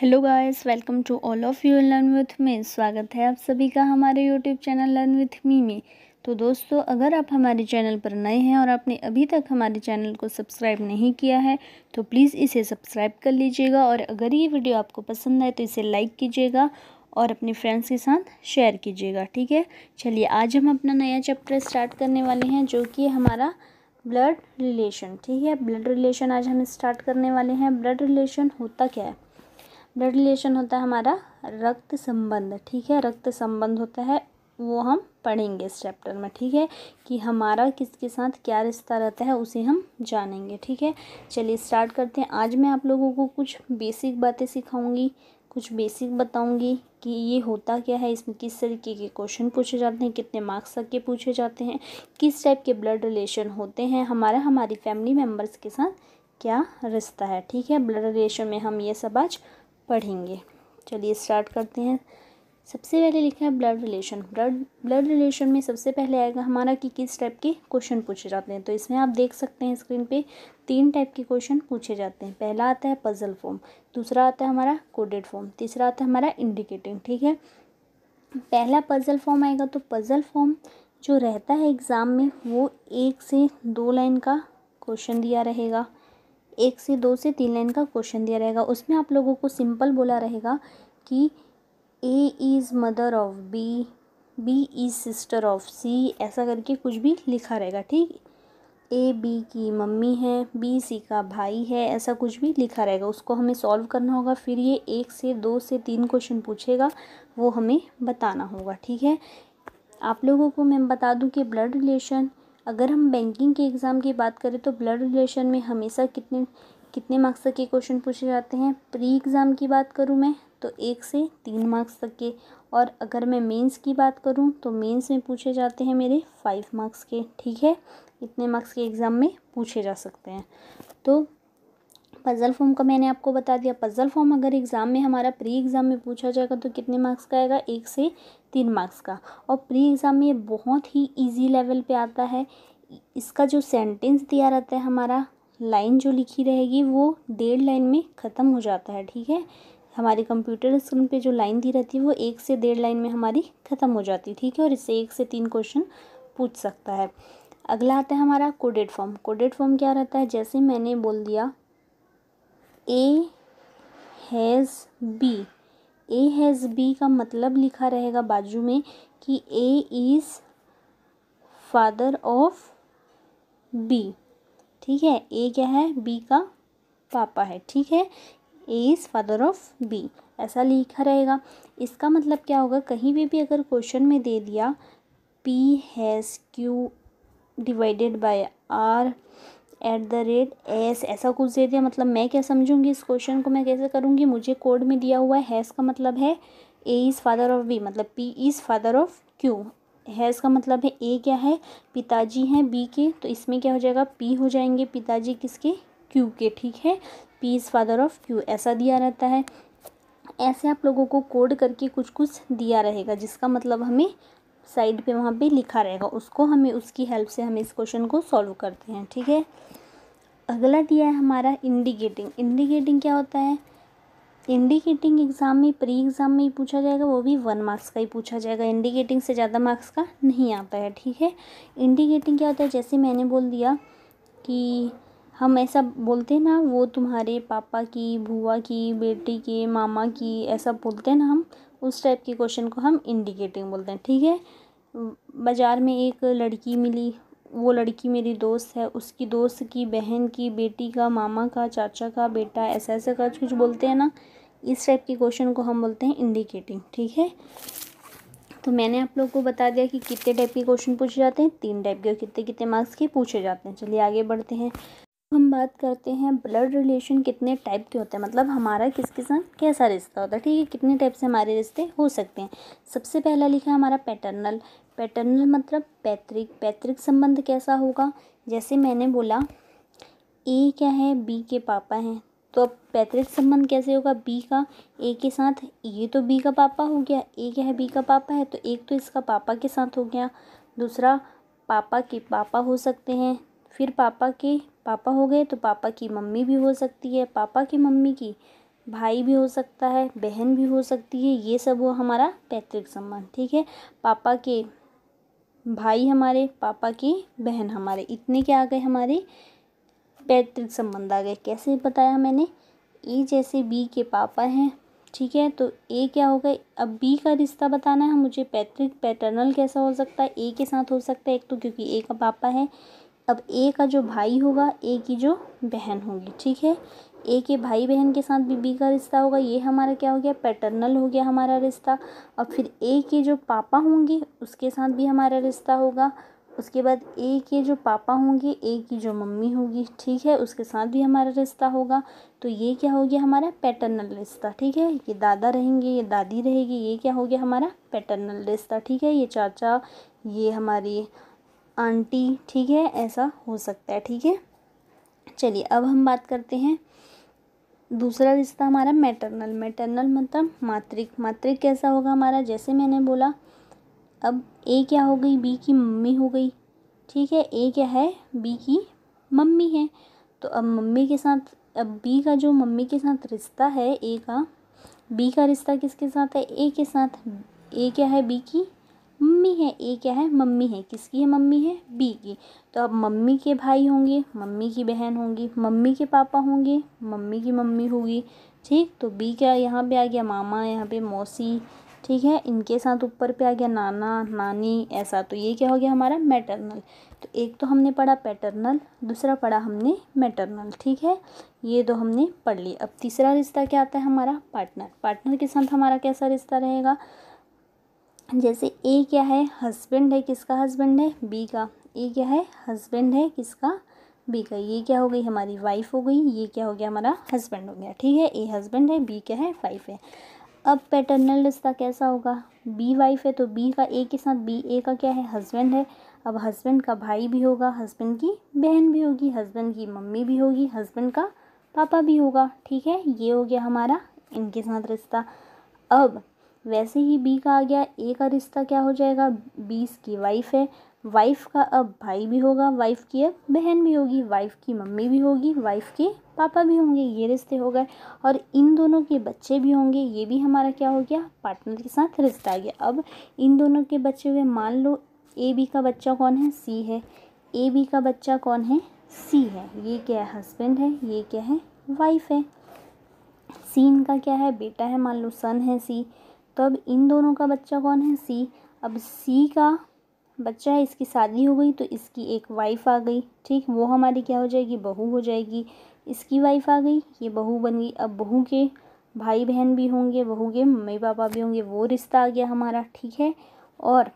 hello guys welcome to all of you learn with me स्वागत है आप सभी का हमारे YouTube channel learn with me में तो दोस्तों अगर आप हमारे चैनल पर नए हैं और आपने अभी तक हमारे चैनल को सब्सक्राइब नहीं किया है तो प्लीज़ इसे सब्सक्राइब कर लीजिएगा और अगर ये वीडियो आपको पसंद आए तो इसे लाइक कीजिएगा और अपने फ्रेंड्स के साथ शेयर कीजिएगा ठीक है चलिए आज हम अपना नया चैप्टर स्टार्ट करने वाले हैं जो कि हमारा ब्लड रिलेशन ठीक है ब्लड रिलेशन आज हम स्टार्ट करने वाले हैं ब्लड रिलेशन होता क्या है ब्लड रिलेशन होता है हमारा रक्त संबंध ठीक है रक्त संबंध होता है वो हम पढ़ेंगे इस चैप्टर में ठीक है कि हमारा किसके साथ क्या रिश्ता रहता है उसे हम जानेंगे ठीक है चलिए स्टार्ट करते हैं आज मैं आप लोगों को कुछ बेसिक बातें सिखाऊंगी कुछ बेसिक बताऊंगी कि ये होता क्या है इसमें किस तरीके के क्वेश्चन पूछे जाते हैं कितने मार्क्स तक के पूछे जाते हैं किस टाइप के ब्लड रिलेशन होते हैं हमारा हमारी फैमिली मेम्बर्स के साथ क्या रिश्ता है ठीक है ब्लड रिलेशन में हम ये सब आज पढ़ेंगे चलिए स्टार्ट करते हैं सबसे पहले लिखा है blood relation blood blood relation में सबसे पहले आएगा हमारा कि किस टाइप के क्वेश्चन पूछे जाते हैं तो इसमें आप देख सकते हैं स्क्रीन पे तीन टाइप के क्वेश्चन पूछे जाते हैं पहला आता है पजल फॉर्म दूसरा आता है हमारा कोडेड फॉर्म तीसरा आता है हमारा इंडिकेटिंग ठीक है पहला पजल फॉर्म आएगा तो पजल फॉर्म जो रहता है एग्ज़ाम में वो एक से दो लाइन का क्वेश्चन दिया रहेगा एक से दो से तीन लाइन का क्वेश्चन दिया रहेगा उसमें आप लोगों को सिंपल बोला रहेगा कि A is mother of B B is sister of C ऐसा करके कुछ भी लिखा रहेगा ठीक ए बी की मम्मी है बी सी का भाई है ऐसा कुछ भी लिखा रहेगा उसको हमें सॉल्व करना होगा फिर ये एक से दो से तीन क्वेश्चन पूछेगा वो हमें बताना होगा ठीक है आप लोगों को मैं बता दूं कि ब्लड रिलेशन अगर हम बैंकिंग के एग्ज़ाम की बात करें तो ब्लड रिलेशन में हमेशा कितने कितने मार्क्स तक के क्वेश्चन पूछे जाते हैं प्री एग्ज़ाम की बात करूँ मैं तो एक से तीन मार्क्स तक के और अगर मैं मेंस की बात करूँ तो मेंस में पूछे जाते हैं मेरे फाइव मार्क्स के ठीक है इतने मार्क्स के एग्ज़ाम में पूछे जा सकते हैं तो पज़ल फॉर्म का मैंने आपको बता दिया पज़ल फॉर्म अगर एग्ज़ाम में हमारा प्री एग्ज़ाम में पूछा जाएगा तो कितने मार्क्स का आएगा एक से तीन मार्क्स का और प्री एग्ज़ाम में ये बहुत ही ईजी लेवल पे आता है इसका जो सेंटेंस दिया रहता है हमारा लाइन जो लिखी रहेगी वो डेढ़ लाइन में ख़त्म हो जाता है ठीक है हमारे कंप्यूटर स्क्रीन पे जो लाइन दी रहती है वो एक से डेढ़ लाइन में हमारी ख़त्म हो जाती है ठीक है और इससे एक से तीन क्वेश्चन पूछ सकता है अगला आता है हमारा कोडेड फॉर्म कोडेड फॉर्म क्या रहता है जैसे मैंने बोल दिया A has B A has B का मतलब लिखा रहेगा बाजू में कि A is father of B ठीक है ए क्या है बी का पापा है ठीक है A is father of B ऐसा लिखा रहेगा इसका मतलब क्या होगा कहीं भी भी अगर क्वेश्चन में दे दिया P has Q divided by R at the rate S ऐसा कुछ दे दिया मतलब मैं क्या समझूंगी इस क्वेश्चन को मैं कैसे करूँगी मुझे कोड में दिया हुआ है हैज़ का मतलब है A is father of B मतलब P is father of Q has का मतलब है ए क्या है पिताजी हैं बी के तो इसमें क्या हो जाएगा पी हो जाएंगे पिताजी किसके क्यू के ठीक है P is father of Q ऐसा दिया रहता है ऐसे आप लोगों को कोड करके कुछ कुछ दिया रहेगा जिसका मतलब हमें साइड पे वहाँ पे लिखा रहेगा उसको हमें उसकी हेल्प से हम इस क्वेश्चन को सॉल्व करते हैं ठीक है अगला दिया है हमारा इंडिकेटिंग इंडिकेटिंग क्या होता है इंडिकेटिंग एग्ज़ाम में प्री एग्ज़ाम में ही पूछा जाएगा वो भी वन मार्क्स का ही पूछा जाएगा इंडिकेटिंग से ज़्यादा मार्क्स का नहीं आता है ठीक है इंडिकेटिंग क्या होता है जैसे मैंने बोल दिया कि हम ऐसा बोलते हैं ना वो तुम्हारे पापा की बुआ की बेटी की मामा की ऐसा बोलते हैं ना हम उस टाइप के क्वेश्चन को हम इंडिकेटिंग बोलते हैं ठीक है बाज़ार में एक लड़की मिली वो लड़की मेरी दोस्त है उसकी दोस्त की बहन की बेटी का मामा का चाचा का बेटा ऐसा ऐसा का कुछ बोलते हैं ना इस टाइप के क्वेश्चन को हम बोलते हैं इंडिकेटिंग ठीक है तो मैंने आप लोग को बता दिया कि कितने टाइप के क्वेश्चन पूछे जाते हैं तीन टाइप के कितने कितने मार्क्स के पूछे जाते हैं चलिए आगे बढ़ते हैं हम बात करते हैं ब्लड रिलेशन कितने टाइप के होते हैं मतलब हमारा किसके साथ कैसा रिश्ता होता है ठीक है कितने टाइप से हमारे रिश्ते हो सकते हैं सबसे पहला लिखा है हमारा पैटर्नल पैटर्नल मतलब पैतृक पैतृक संबंध कैसा होगा जैसे मैंने बोला ए क्या है बी के पापा हैं तो अब पैतृक संबंध कैसे होगा बी का ए के साथ ये तो बी का पापा हो गया ए क्या है बी का पापा है तो एक तो इसका पापा के साथ हो गया दूसरा पापा के पापा हो सकते हैं फिर पापा के पापा हो गए तो पापा की मम्मी भी हो सकती है पापा की मम्मी की भाई भी हो सकता है बहन भी हो सकती है ये सब वो हमारा पैतृक संबंध ठीक है पापा के भाई हमारे पापा की बहन हमारे इतने के आ गए हमारे पैतृक संबंध आ गए कैसे बताया मैंने ए जैसे बी के पापा हैं ठीक है तो ए क्या होगा अब बी का रिश्ता बताना है मुझे पैतृक पैटर्नल कैसा हो सकता है ए के साथ हो सकता है एक तो क्योंकि ए का पापा है अब ए का जो भाई होगा ए की जो बहन होगी ठीक है ए के भाई बहन के साथ भी बी का रिश्ता होगा ये हमारा क्या हो गया पैटर्नल हो गया हमारा रिश्ता और फिर ए के जो पापा होंगे उसके साथ भी हमारा रिश्ता होगा उसके बाद ए के जो पापा होंगे ए की जो मम्मी होगी ठीक है उसके साथ भी हमारा रिश्ता होगा तो ये क्या हो गया हमारा पैटर्नल रिश्ता ठीक है ये दादा रहेंगे ये दादी रहेगी ये क्या हो गया हमारा पैटर्नल रिश्ता ठीक है ये चाचा ये हमारी आंटी ठीक है ऐसा हो सकता है ठीक है चलिए अब हम बात करते हैं दूसरा रिश्ता हमारा मैटरनल मैटरनल मतलब मातृक मातृक कैसा होगा हमारा जैसे मैंने बोला अब ए क्या हो गई बी की मम्मी हो गई ठीक है ए क्या है बी की मम्मी है तो अब मम्मी के साथ अब बी का जो मम्मी के साथ रिश्ता है ए का बी का रिश्ता किसके साथ है ए के साथ ए क्या है बी की मम्मी है ए क्या है मम्मी है किसकी है मम्मी है बी की तो अब मम्मी के भाई होंगे मम्मी की बहन होंगी मम्मी के पापा होंगे मम्मी की मम्मी होगी ठीक तो बी क्या यहाँ पे आ गया मामा यहाँ पे मौसी ठीक है इनके साथ ऊपर पे आ गया नाना नानी ऐसा तो ये क्या हो गया हमारा मैटरनल तो एक तो हमने पढ़ा पैटर्नल दूसरा पढ़ा हमने मैटरनल ठीक है ये दो हमने पढ़ ली अब तीसरा रिश्ता क्या आता है हमारा पार्टनर पार्टनर के साथ हमारा कैसा रिश्ता रहेगा जैसे ए क्या है हस्बैंड है किसका हस्बैंड है बी का ए क्या है हस्बैंड है किसका बी का ये क्या हो गई हमारी वाइफ हो गई ये क्या हो गया हमारा हस्बैंड हो गया ठीक है ए हस्बैंड है बी क्या है वाइफ है अब पैटर्नल रिश्ता कैसा होगा बी वाइफ है तो बी का ए के साथ बी ए का क्या है हस्बैंड है अब हस्बैंड का भाई भी होगा हस्बैंड की बहन भी होगी हस्बैंड की मम्मी भी होगी हस्बैंड का पापा भी होगा ठीक है ये हो गया हमारा इनके साथ रिश्ता अब वैसे ही बी का आ गया ए का रिश्ता क्या हो जाएगा बीस की वाइफ है वाइफ का अब भाई भी होगा वाइफ की अब बहन भी होगी वाइफ की मम्मी भी होगी वाइफ के पापा भी होंगे ये रिश्ते हो गए और इन दोनों के बच्चे भी होंगे ये भी हमारा क्या हो गया पार्टनर के साथ रिश्ता आ गया अब इन दोनों के बच्चे हुए मान लो ए बी का बच्चा कौन है सी है ए बी का बच्चा कौन है सी है ये क्या है हस्बैंड है ये क्या है वाइफ है सी इनका क्या है बेटा है मान लो सन है सी तो अब इन दोनों का बच्चा कौन है सी अब सी का बच्चा है इसकी शादी हो गई तो इसकी एक वाइफ आ गई ठीक वो हमारी क्या हो जाएगी बहू हो जाएगी इसकी वाइफ आ गई ये बहू बन गई अब बहू के भाई बहन भी होंगे बहू के मम्मी पापा भी होंगे वो रिश्ता आ गया हमारा ठीक है और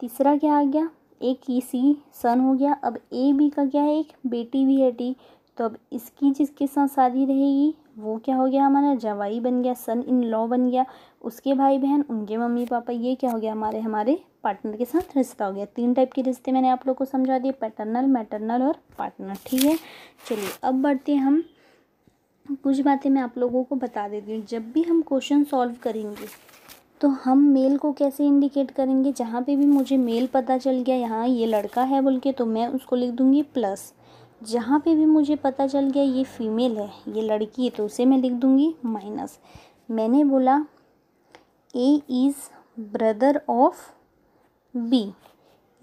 तीसरा क्या आ गया एक ई सी सन हो गया अब ए बी का क्या है एक बेटी भी है टी तो अब इसकी जिसके साथ शादी रहेगी वो क्या हो गया हमारा जवाई बन गया सन इन लॉ बन गया उसके भाई बहन उनके मम्मी पापा ये क्या हो गया हमारे हमारे पार्टनर के साथ रिश्ता हो गया तीन टाइप के रिश्ते मैंने आप लोग को समझा दिए पैटर्नल मैटरनल और पार्टनर ठीक है चलिए अब बढ़ते हैं हम कुछ बातें मैं आप लोगों को बता देती हूँ जब भी हम क्वेश्चन सॉल्व करेंगे तो हम मेल को कैसे इंडिकेट करेंगे जहाँ पे भी मुझे मेल पता चल गया यहाँ ये लड़का है बोल के तो मैं उसको लिख दूँगी प्लस जहाँ पे भी मुझे पता चल गया ये फ़ीमेल है ये लड़की है तो उसे मैं लिख दूँगी माइनस मैंने बोला A is brother of B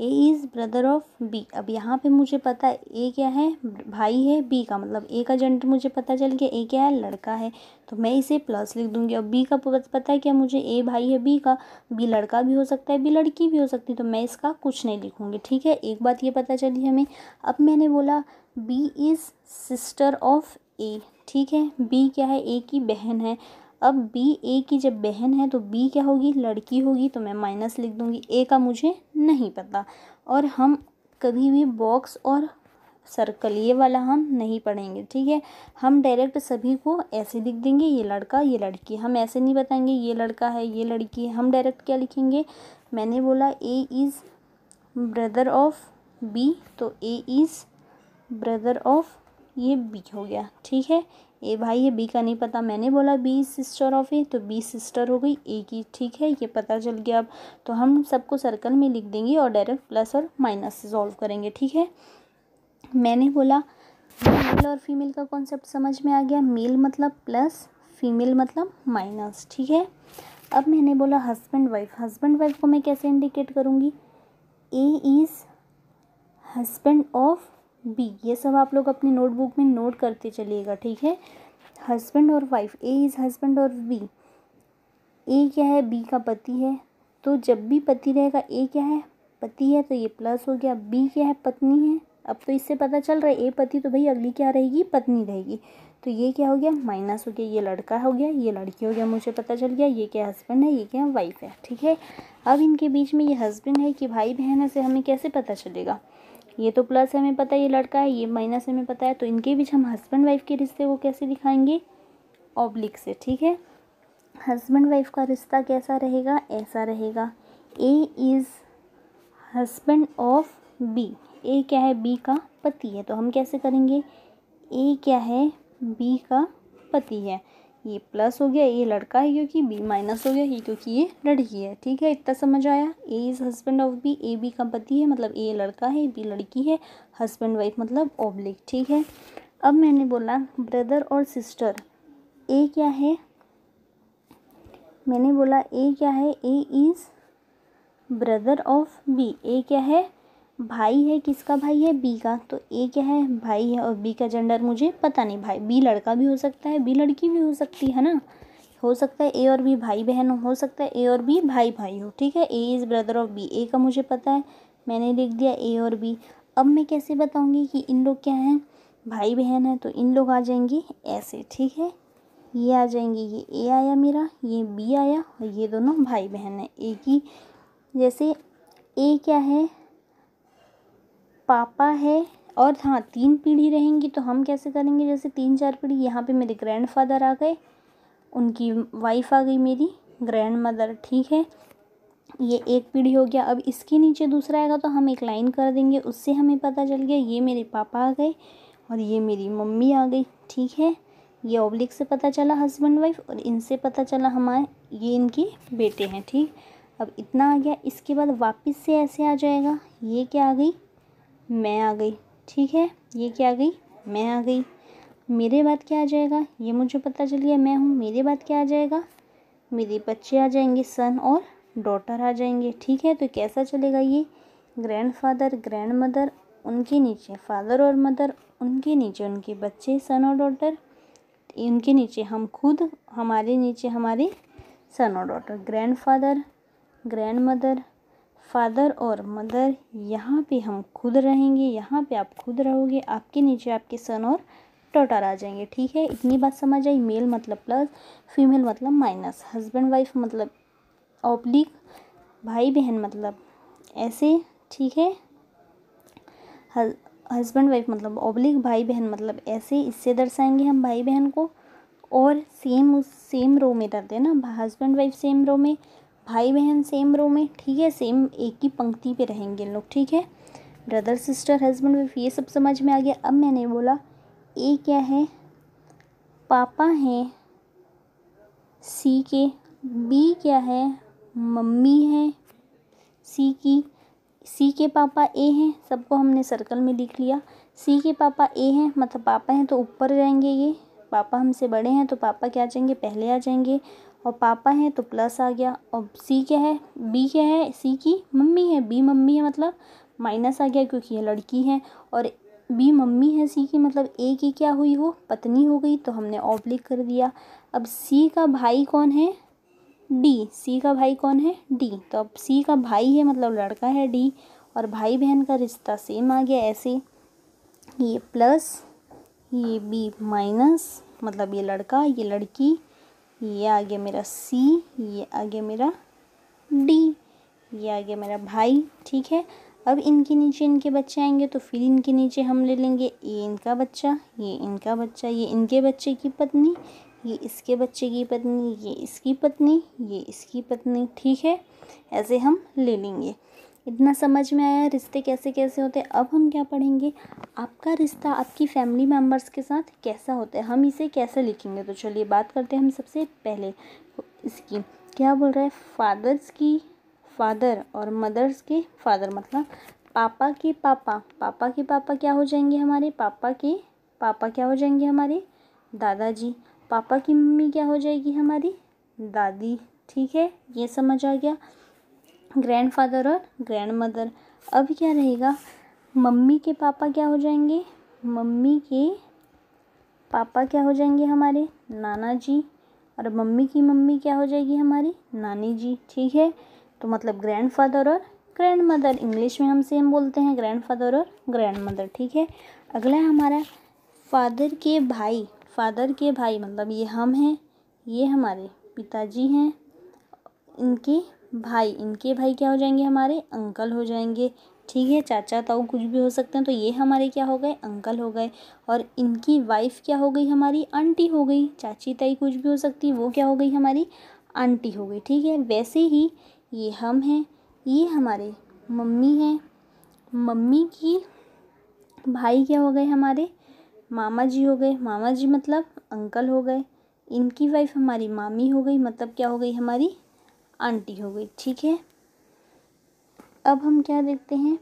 A is brother of B अब यहाँ पे मुझे पता ए क्या है भाई है बी का मतलब ए का जेंडर मुझे पता चल गया ए क्या है लड़का है तो मैं इसे प्लस लिख दूँगी अब बी का पता है क्या मुझे ए भाई है बी का बी लड़का भी हो सकता है बी लड़की भी हो सकती है तो मैं इसका कुछ नहीं लिखूँगी ठीक है एक बात ये पता चली हमें अब मैंने बोला B is sister of A ठीक है बी क्या है ए की बहन है अब बी ए की जब बहन है तो बी क्या होगी लड़की होगी तो मैं माइनस लिख दूँगी ए का मुझे नहीं पता और हम कभी भी बॉक्स और सर्कल ये वाला हम नहीं पढ़ेंगे ठीक है हम डायरेक्ट सभी को ऐसे लिख देंगे ये लड़का ये लड़की हम ऐसे नहीं बताएंगे ये लड़का है ये लड़की है हम डायरेक्ट क्या लिखेंगे मैंने बोला A is brother of B तो ए इज़ ब्रदर ऑफ ये बी हो गया ठीक है ए भाई ये बी का नहीं पता मैंने बोला बी सिस्टर ऑफ ए तो बी सिस्टर हो गई ए की ठीक है ये पता चल गया अब तो हम सबको सर्कल में लिख देंगे और डायरेक्ट प्लस और माइनस से सॉल्व करेंगे ठीक है मैंने बोला मेल और फीमेल का कॉन्सेप्ट समझ में आ गया मेल मतलब प्लस फीमेल मतलब माइनस ठीक है अब मैंने बोला हस्बैंड वाइफ हस्बैंड वाइफ को मैं कैसे इंडिकेट करूँगी A is husband of B ये सब आप लोग अपनी नोटबुक में नोट करते चलिएगा ठीक है हस्बैंड और वाइफ ए इज़ हस्बैंड और बी ए क्या है बी का पति है तो जब भी पति रहेगा ए क्या है पति है तो ये प्लस हो गया बी क्या है पत्नी है अब तो इससे पता चल रहा है ए पति तो भाई अगली क्या रहेगी पत्नी रहेगी तो ये क्या हो गया माइनस हो गया ये लड़का हो गया ये लड़की हो गया मुझे पता चल गया ये क्या हस्बैंड है ये क्या वाइफ है ठीक है अब इनके बीच में ये हस्बैंड है कि भाई बहन है से हमें कैसे पता चलेगा ये तो प्लस हमें पता है ये लड़का है ये माइनस हमें पता है तो इनके बीच हम हस्बैंड वाइफ के रिश्ते को कैसे दिखाएंगे ऑब्लिक से ठीक है हस्बैंड वाइफ का रिश्ता कैसा रहेगा ऐसा रहेगा A is husband of B A क्या है बी का पति है तो हम कैसे करेंगे ए क्या है बी का पति है ये प्लस हो गया ये लड़का है क्योंकि बी माइनस हो गया ये क्योंकि ये लड़की है ठीक है इतना समझ आया A is husband of B A B का पति है मतलब ए लड़का है बी लड़की है हस्बैंड वाइफ मतलब ओब्लिक ठीक है अब मैंने बोला ब्रदर और सिस्टर ए क्या है मैंने बोला ए क्या है A is brother of B A क्या है भाई है किसका भाई है बी का तो ए क्या है भाई है और बी का जेंडर मुझे पता नहीं भाई बी लड़का भी हो सकता है बी लड़की भी हो सकती है ना हो सकता है ए और बी भाई बहन हो सकता है ए और बी भाई भाई हो ठीक है A is brother of B A का मुझे पता है मैंने लिख दिया ए और बी अब मैं कैसे बताऊँगी कि इन लोग क्या हैं भाई बहन है तो इन लोग आ जाएंगे ऐसे ठीक है ये आ जाएंगे ये ए आया मेरा ये बी आया और ये दोनों भाई बहन है ए की जैसे ए क्या है पापा है और हाँ तीन पीढ़ी रहेंगी तो हम कैसे करेंगे जैसे तीन चार पीढ़ी यहाँ पे मेरे ग्रैंडफादर आ गए उनकी वाइफ आ गई मेरी ग्रैंड मदर ठीक है ये एक पीढ़ी हो गया अब इसके नीचे दूसरा आएगा तो हम एक लाइन कर देंगे उससे हमें पता चल गया ये मेरे पापा आ गए और ये मेरी मम्मी आ गई ठीक है ये ओब्लिक से पता चला हस्बैंड वाइफ और इनसे पता चला हमारे ये इनके बेटे हैं ठीक अब इतना आ गया इसके बाद वापस से ऐसे आ जाएगा ये क्या आ गई मैं आ गई ठीक है ये क्या आ गई मैं आ गई मेरे बाद क्या आ जाएगा ये मुझे पता चल गया मैं हूँ मेरे बाद क्या आ जाएगा मेरे बच्चे आ जाएंगे सन और डॉटर आ जाएंगे ठीक है तो कैसा चलेगा ये ग्रैंडफादर ग्रैंड मदर उनके नीचे फादर और मदर उनके नीचे उनके बच्चे सन और डॉटर उनके नीचे हम खुद हमारे नीचे हमारे सन और daughter grandfather grandmother father और मदर यहाँ पे हम खुद रहेंगे यहाँ पे आप खुद रहोगे आपके नीचे आपके सन और टोटर आ जाएंगे ठीक है इतनी बात समझ आई मेल मतलब प्लस फीमेल मतलब माइनस हस्बैंड वाइफ मतलब ऑब्लिक भाई बहन मतलब ऐसे ठीक है हस्बैंड वाइफ मतलब ऑब्लिक भाई बहन मतलब ऐसे इससे दर्शाएंगे हम भाई बहन को और सेम उस सेम रो में रहते हैं ना हस्बैंड वाइफ सेम रो में भाई बहन सेम रो में ठीक है सेम एक ही पंक्ति पे रहेंगे इन लोग ठीक है ब्रदर सिस्टर हस्बैंड वाइफ ये सब समझ में आ गया अब मैंने बोला ए क्या है पापा हैं सी के बी क्या है मम्मी है सी की सी के पापा ए हैं सबको हमने सर्कल में लिख लिया सी के पापा ए हैं मतलब पापा हैं तो ऊपर जाएंगे ये पापा हमसे बड़े हैं तो पापा क्या आ जाएंगे पहले आ जाएंगे और पापा हैं तो प्लस आ गया और सी क्या है बी क्या है सी की मम्मी है बी मम्मी है मतलब माइनस आ गया क्योंकि ये लड़की है और बी मम्मी है सी की मतलब ए की क्या हुई वो पत्नी हो गई तो हमने ऑब्लिक कर दिया अब सी का भाई कौन है डी सी का भाई कौन है डी तो अब सी का भाई है मतलब लड़का है डी और भाई बहन का रिश्ता सेम आ गया ऐसे ये प्लस ये बी माइनस मतलब ये लड़का ये लड़की ये आ गया मेरा सी ये आ गया मेरा डी ये आ गया मेरा भाई ठीक है अब इनके नीचे इनके बच्चे आएंगे तो फिर इनके नीचे हम ले लेंगे ये इनका बच्चा ये इनका बच्चा ये इनके बच्चे की पत्नी ये इसके बच्चे की पत्नी ये इसकी पत्नी ये इसकी पत्नी ठीक है ऐसे हम ले लेंगे इतना समझ में आया रिश्ते कैसे कैसे होते हैं अब हम क्या पढ़ेंगे आपका रिश्ता आपकी फैमिली मेम्बर्स के साथ कैसा होता है हम इसे कैसे लिखेंगे तो चलिए बात करते हैं हम सबसे पहले इसकी क्या बोल रहा है फादर्स की फादर और मदर्स के फादर मतलब पापा के पापा पापा के पापा क्या हो जाएंगे हमारे पापा के पापा क्या हो जाएंगे हमारे दादाजी पापा की मम्मी क्या हो जाएगी हमारी दादी ठीक है ये समझ आ गया ग्रैंडफादर और ग्रैंडमदर अब क्या रहेगा मम्मी के पापा क्या हो जाएंगे मम्मी के पापा क्या हो जाएंगे हमारे नाना जी और मम्मी की मम्मी क्या हो जाएगी हमारी नानी जी ठीक है तो मतलब ग्रैंडफादर और ग्रैंड मदर इंग्लिश में हम सेम बोलते हैं ग्रैंडफादर और ग्रैंड मदर ठीक है अगला है हमारा फादर के भाई फादर के भाई मतलब ये हम हैं ये हमारे पिताजी हैं इनके भाई इनके भाई क्या हो जाएंगे हमारे अंकल हो जाएंगे ठीक है चाचा ताऊ कुछ भी हो सकते हैं तो ये हमारे क्या हो गए अंकल हो गए और इनकी वाइफ क्या हो गई हमारी आंटी हो गई चाची ताई कुछ भी हो सकती है वो क्या हो गई हमारी आंटी हो गई ठीक है वैसे ही ये हम हैं ये हमारे मम्मी हैं मम्मी की भाई क्या हो गए हमारे मामा जी हो गए मामा जी मतलब अंकल हो गए इनकी वाइफ हमारी मामी हो गई मतलब क्या हो गई हमारी आंटी हो गई ठीक है अब हम क्या देखते हैं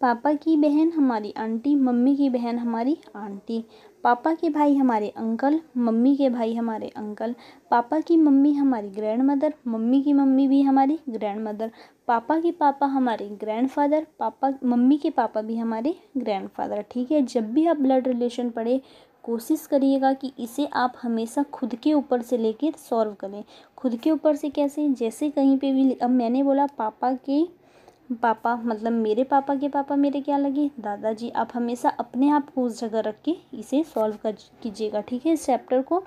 पापा की बहन हमारी आंटी मम्मी की बहन हमारी आंटी पापा के भाई हमारे अंकल मम्मी के भाई हमारे अंकल पापा की मम्मी हमारी ग्रैंड मदर मम्मी की मम्मी भी हमारी ग्रैंड मदर पापा के पापा हमारे ग्रैंडफादर पापा मम्मी के पापा भी हमारे ग्रैंडफादर ठीक है जब भी आप ब्लड रिलेशन पढ़े कोशिश करिएगा कि इसे आप हमेशा खुद के ऊपर से लेके सॉल्व करें खुद के ऊपर से कैसे जैसे कहीं पे भी अब मैंने बोला पापा के पापा मतलब मेरे पापा के पापा मेरे क्या लगे दादाजी आप हमेशा अपने आप को उस जगह रख के इसे सॉल्व कर कीजिएगा ठीक है इस चैप्टर को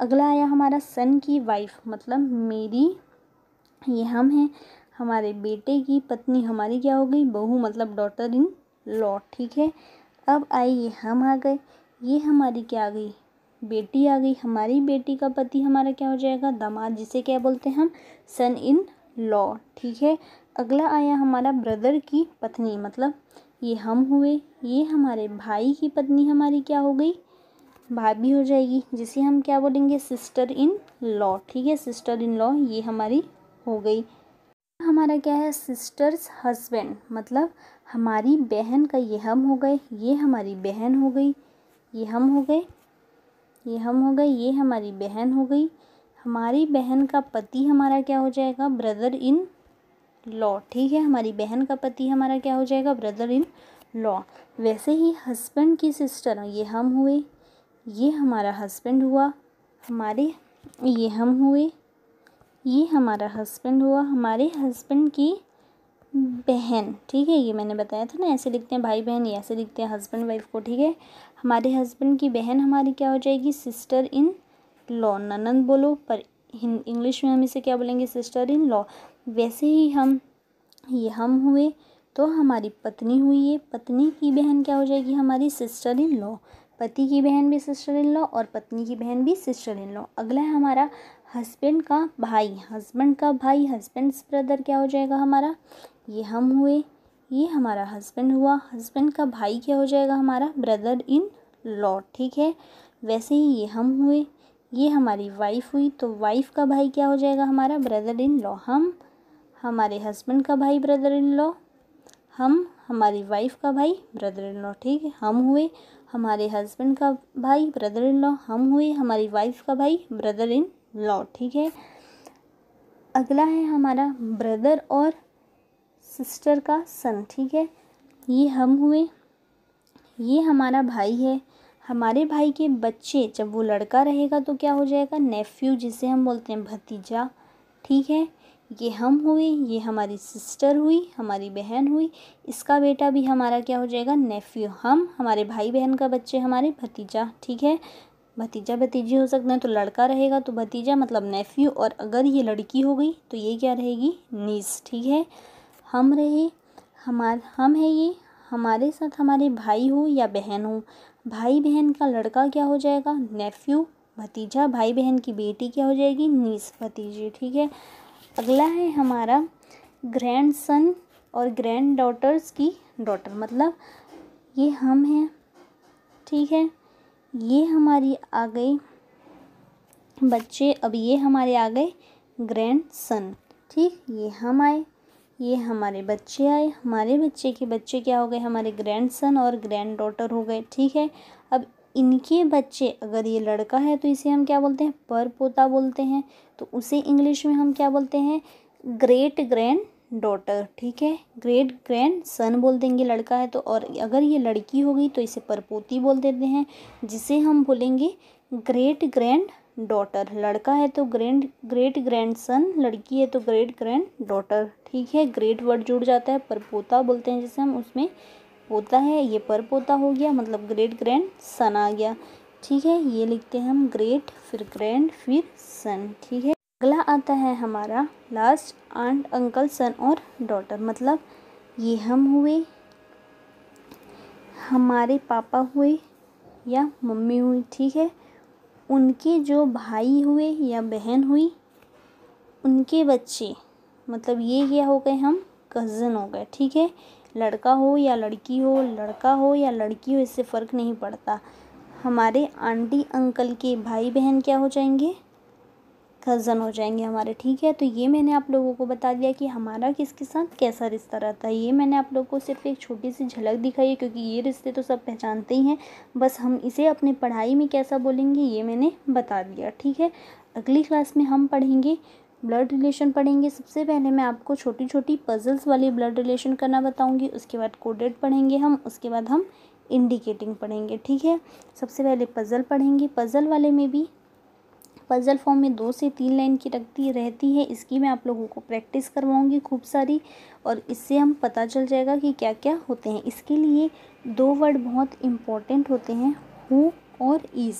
अगला आया हमारा सन की वाइफ मतलब मेरी ये हम हैं हमारे बेटे की पत्नी हमारी क्या हो गई बहू मतलब डॉटर इन लॉ ठीक है अब आई ये हम आ गए ये हमारी क्या आ गई बेटी आ गई हमारी बेटी का पति हमारा क्या हो जाएगा दामाद जिसे क्या बोलते हैं हम सन इन लॉ ठीक है अगला आया हमारा ब्रदर की पत्नी मतलब ये हम हुए ये हमारे भाई की पत्नी हमारी क्या हो गई भाभी हो जाएगी जिसे हम क्या बोलेंगे सिस्टर इन लॉ ठीक है सिस्टर इन लॉ ये हमारी हो गई हमारा क्या है सिस्टर्स हस्बैंड मतलब हमारी बहन का ये हम हो गए ये हमारी बहन हो गई ये हम हो गए ये हम हो गए ये हमारी बहन हो गई हमारी बहन का पति हमारा क्या हो जाएगा ब्रदर इन लॉ ठीक है हमारी बहन का पति हमारा क्या हो जाएगा ब्रदर इन लॉ वैसे ही हस्बैंड की सिस्टर ये हम हुए ये हमारा हस्बैंड हुआ हमारे ये हम हुए ये हमारा हस्बैंड हुआ हमारे हस्बैंड की बहन ठीक है ये मैंने बताया था ना ऐसे लिखते हैं भाई बहन ऐसे लिखते हैं हस्बैंड वाइफ को ठीक है हमारे हस्बैंड की बहन हमारी क्या हो जाएगी सिस्टर इन लॉ ननंद बोलो पर इंग्लिश में हम इसे क्या बोलेंगे सिस्टर इन लॉ वैसे ही हम ये हम हुए तो हमारी पत्नी हुई है पत्नी की बहन क्या हो जाएगी हमारी सिस्टर इन लॉ पति की बहन भी सिस्टर इन लॉ और पत्नी की बहन भी सिस्टर इन लॉ अगला है हमारा हस्बैंड का भाई हस्बैंड का भाई हस्बैंड ब्रदर क्या हो जाएगा हमारा ये हम हुए ये हमारा हस्बैंड हुआ हस्बैंड का भाई क्या हो जाएगा हमारा ब्रदर इन लॉ ठीक है वैसे ही ये हम हुए ये हमारी वाइफ हुई तो वाइफ का भाई क्या हो जाएगा हमारा ब्रदर इन लॉ हम हमारे हस्बैंड का भाई ब्रदर इन लॉ हम हमारी वाइफ का भाई ब्रदर इन लॉ ठीक है हम हुए हमारे हस्बैंड का भाई ब्रदर इन लॉ हम हुए हमारी वाइफ का भाई ब्रदर इन लॉ ठीक है अगला है हमारा ब्रदर और सिस्टर का सन ठीक है ये हम हुए ये हमारा भाई है हमारे भाई के बच्चे जब वो लड़का रहेगा तो क्या हो जाएगा नेफ्यू जिसे हम बोलते हैं भतीजा ठीक है ये हम हुए ये हमारी सिस्टर हुई हमारी बहन हुई इसका बेटा भी हमारा क्या हो जाएगा नेफ्यू हम हमारे भाई बहन का बच्चे हमारे भतीजा ठीक है भतीजा भतीजी हो सकते हैं तो लड़का रहेगा तो भतीजा मतलब नेफ्यू और अगर ये लड़की हो गई तो ये क्या रहेगी नीस ठीक है हम रहे हमार हम है ये हमारे साथ हमारे भाई हो या बहन हो भाई बहन का लड़का क्या हो जाएगा नेफ्यू भतीजा भाई बहन की बेटी क्या हो जाएगी नीस भतीजी ठीक है अगला है हमारा ग्रैंड सन और ग्रैंड डॉटर्स की डॉटर मतलब ये हम हैं ठीक है ये हमारी आ गई बच्चे अब ये हमारे आ गए ग्रैंड सन ठीक ये हम आए ये हमारे बच्चे आए हमारे बच्चे के बच्चे क्या हो गए हमारे ग्रैंडसन और ग्रैंड डॉटर हो गए ठीक है अब इनके बच्चे अगर ये लड़का है तो इसे हम क्या बोलते हैं पर पोता बोलते हैं तो उसे इंग्लिश में हम क्या बोलते हैं ग्रेट ग्रैंड डॉटर ठीक है ग्रेट ग्रैंड सन बोल देंगे लड़का है तो और अगर ये लड़की होगी तो इसे परपोती बोल देते हैं जिसे हम बोलेंगे ग्रेट ग्रैंड डॉटर लड़का है तो ग्रैंड ग्रेट सन लड़की है तो ग्रेट ग्रैंड डॉटर ठीक है ग्रेट वर्ड जुड़ जाता है पर पोता बोलते हैं जैसे हम उसमें पोता है ये पर पोता हो गया मतलब ग्रेट ग्रैंड सन आ गया ठीक है ये लिखते हैं हम ग्रेट फिर ग्रैंड फिर सन ठीक है अगला आता है हमारा लास्ट आंट अंकल सन और डॉटर मतलब ये हम हुए हमारे पापा हुए या मम्मी हुई ठीक है उनके जो भाई हुए या बहन हुई उनके बच्चे मतलब ये क्या हो गए हम कज़न हो गए ठीक है लड़का हो या लड़की हो लड़का हो या लड़की हो इससे फ़र्क नहीं पड़ता हमारे आंटी अंकल के भाई बहन क्या हो जाएंगे कज़न हो जाएंगे हमारे ठीक है तो ये मैंने आप लोगों को बता दिया कि हमारा किसके साथ कैसा रिश्ता रहता है ये मैंने आप लोगों को सिर्फ एक छोटी सी झलक दिखाई है क्योंकि ये रिश्ते तो सब पहचानते ही हैं बस हम इसे अपनी पढ़ाई में कैसा बोलेंगे ये मैंने बता दिया ठीक है अगली क्लास में हम पढ़ेंगे ब्लड रिलेशन पढ़ेंगे सबसे पहले मैं आपको छोटी छोटी पजल्स वाली ब्लड रिलेशन करना बताऊँगी उसके बाद कोडेड पढ़ेंगे हम उसके बाद हम इंडिकेटिंग पढ़ेंगे ठीक है सबसे पहले पज़ल पढ़ेंगे पज़ल वाले में भी पजल फॉर्म में दो से तीन लाइन की रखती रहती है इसकी मैं आप लोगों को प्रैक्टिस करवाऊँगी खूब सारी और इससे हम पता चल जाएगा कि क्या क्या होते हैं इसके लिए दो वर्ड बहुत इम्पॉर्टेंट होते हैं हु और इज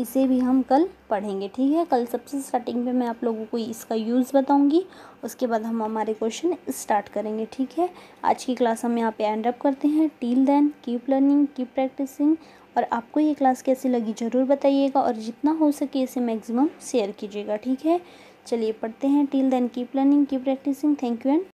इसे भी हम कल पढ़ेंगे ठीक है कल सबसे स्टार्टिंग में मैं आप लोगों को इसका यूज़ बताऊंगी उसके बाद हम हमारे क्वेश्चन स्टार्ट करेंगे ठीक है आज की क्लास हम यहाँ पे एंड अप करते हैं till then keep learning keep practising और आपको ये क्लास कैसी लगी ज़रूर बताइएगा और जितना हो सके इसे मैक्सिमम शेयर कीजिएगा ठीक है चलिए पढ़ते हैं till then keep learning keep practising thank you and